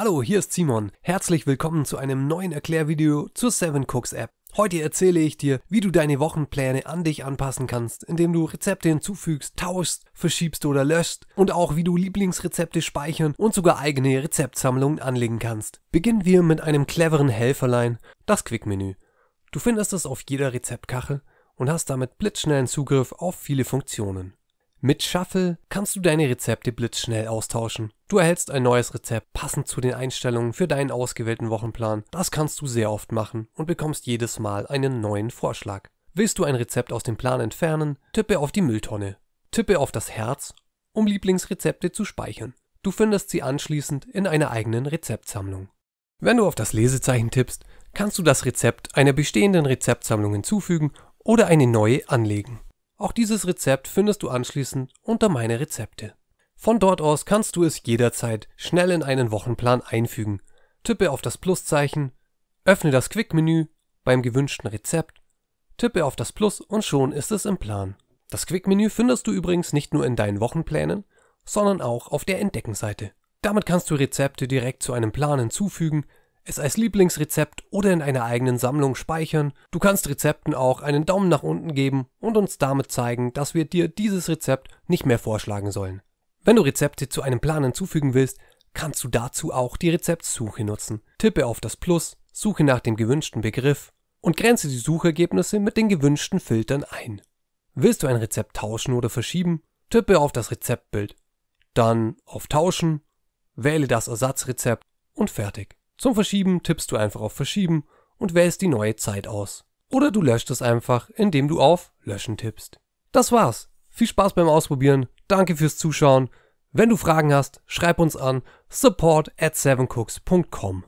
Hallo, hier ist Simon. Herzlich willkommen zu einem neuen Erklärvideo zur 7Cooks App. Heute erzähle ich dir, wie du deine Wochenpläne an dich anpassen kannst, indem du Rezepte hinzufügst, tauschst, verschiebst oder löscht und auch wie du Lieblingsrezepte speichern und sogar eigene Rezeptsammlungen anlegen kannst. Beginnen wir mit einem cleveren Helferlein, das Quickmenü. Du findest es auf jeder Rezeptkachel und hast damit blitzschnellen Zugriff auf viele Funktionen. Mit Shuffle kannst du deine Rezepte blitzschnell austauschen. Du erhältst ein neues Rezept passend zu den Einstellungen für deinen ausgewählten Wochenplan. Das kannst du sehr oft machen und bekommst jedes Mal einen neuen Vorschlag. Willst du ein Rezept aus dem Plan entfernen, tippe auf die Mülltonne. Tippe auf das Herz, um Lieblingsrezepte zu speichern. Du findest sie anschließend in einer eigenen Rezeptsammlung. Wenn du auf das Lesezeichen tippst, kannst du das Rezept einer bestehenden Rezeptsammlung hinzufügen oder eine neue anlegen. Auch dieses Rezept findest du anschließend unter meine Rezepte. Von dort aus kannst du es jederzeit schnell in einen Wochenplan einfügen. Tippe auf das Pluszeichen, öffne das Quick-Menü beim gewünschten Rezept, tippe auf das Plus und schon ist es im Plan. Das Quick-Menü findest du übrigens nicht nur in deinen Wochenplänen, sondern auch auf der Entdeckenseite. Damit kannst du Rezepte direkt zu einem Plan hinzufügen, es als Lieblingsrezept oder in einer eigenen Sammlung speichern. Du kannst Rezepten auch einen Daumen nach unten geben und uns damit zeigen, dass wir dir dieses Rezept nicht mehr vorschlagen sollen. Wenn du Rezepte zu einem Plan hinzufügen willst, kannst du dazu auch die Rezeptsuche nutzen. Tippe auf das Plus, suche nach dem gewünschten Begriff und grenze die Suchergebnisse mit den gewünschten Filtern ein. Willst du ein Rezept tauschen oder verschieben? Tippe auf das Rezeptbild, dann auf Tauschen, wähle das Ersatzrezept und fertig. Zum Verschieben tippst du einfach auf Verschieben und wählst die neue Zeit aus. Oder du löscht es einfach, indem du auf Löschen tippst. Das war's. Viel Spaß beim Ausprobieren. Danke fürs Zuschauen. Wenn du Fragen hast, schreib uns an support at sevencooks.com.